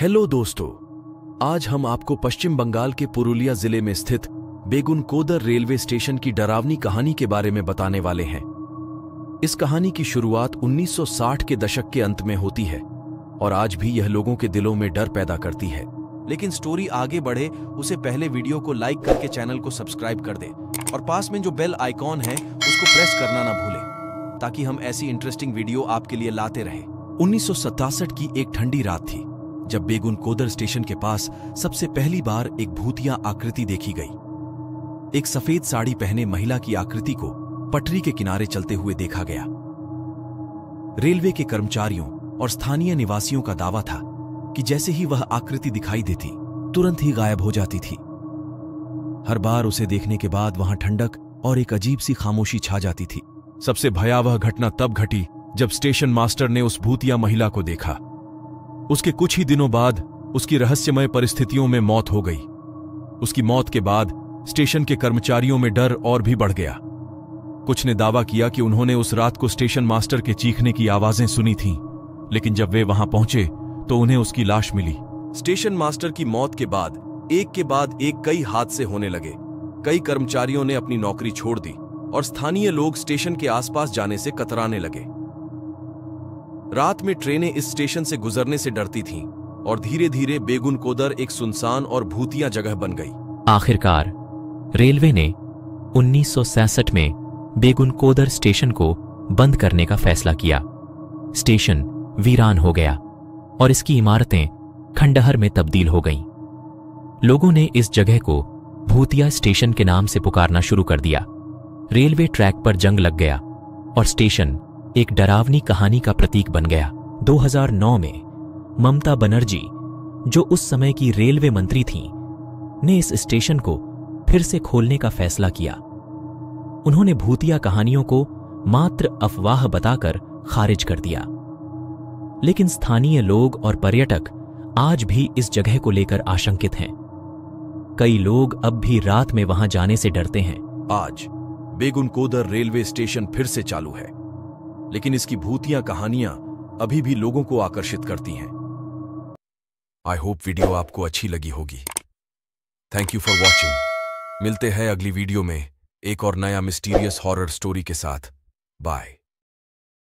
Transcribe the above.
Hello दोस्तों आज हम आपको पश्चिम बंगाल के पुरुलिया जिले में स्थित बेगुन कोदर रेलवे स्टेशन की डरावनी कहानी के बारे में बताने वाले हैं इस कहानी की शुरुआत 1960 के दशक के अंत में होती है और आज भी यह लोगों के दिलों में डर पैदा करती है लेकिन स्टोरी आगे बढ़े उसे पहले वीडियो को लाइक करके चैनल को सब्सक्राइब कर दे और पास में जो बेल आइकॉन है उसको प्रेस करना ना भूले ताकि हम ऐसी इंटरेस्टिंग वीडियो आपके लिए लाते रहे उन्नीस की एक ठंडी रात थी जब बेगुन कोदर स्टेशन के पास सबसे पहली बार एक भूतिया आकृति देखी गई एक सफेद साड़ी पहने महिला की आकृति को पटरी के किनारे चलते हुए देखा गया रेलवे के कर्मचारियों और स्थानीय निवासियों का दावा था कि जैसे ही वह आकृति दिखाई देती तुरंत ही गायब हो जाती थी हर बार उसे देखने के बाद वहां ठंडक और एक अजीब सी खामोशी छा जाती थी सबसे भयावह घटना तब घटी जब स्टेशन मास्टर ने उस भूतिया महिला को देखा उसके कुछ ही दिनों बाद उसकी रहस्यमय परिस्थितियों में मौत हो गई उसकी मौत के बाद स्टेशन के कर्मचारियों में डर और भी बढ़ गया कुछ ने दावा किया कि उन्होंने उस रात को स्टेशन मास्टर के चीखने की आवाजें सुनी थीं, लेकिन जब वे वहां पहुंचे तो उन्हें उसकी लाश मिली स्टेशन मास्टर की मौत के बाद एक के बाद एक कई हादसे होने लगे कई कर्मचारियों ने अपनी नौकरी छोड़ दी और स्थानीय लोग स्टेशन के आसपास जाने से कतराने लगे रात में ट्रेनें इस स्टेशन से गुजरने से डरती थीं और धीरे धीरे बेगुन कोदर एक सुनसान और भूतिया जगह बन गई आखिरकार रेलवे ने उन्नीस में बेगुन कोदर स्टेशन को बंद करने का फैसला किया स्टेशन वीरान हो गया और इसकी इमारतें खंडहर में तब्दील हो गईं। लोगों ने इस जगह को भूतिया स्टेशन के नाम से पुकारना शुरू कर दिया रेलवे ट्रैक पर जंग लग गया और स्टेशन एक डरावनी कहानी का प्रतीक बन गया 2009 में ममता बनर्जी जो उस समय की रेलवे मंत्री थीं, ने इस स्टेशन को फिर से खोलने का फैसला किया उन्होंने भूतिया कहानियों को मात्र अफवाह बताकर खारिज कर दिया लेकिन स्थानीय लोग और पर्यटक आज भी इस जगह को लेकर आशंकित हैं कई लोग अब भी रात में वहां जाने से डरते हैं आज बेगुनकोदर रेलवे स्टेशन फिर से चालू है लेकिन इसकी भूतिया कहानियां अभी भी लोगों को आकर्षित करती हैं आई होप वीडियो आपको अच्छी लगी होगी थैंक यू फॉर वॉचिंग मिलते हैं अगली वीडियो में एक और नया मिस्टीरियस हॉरर स्टोरी के साथ बाय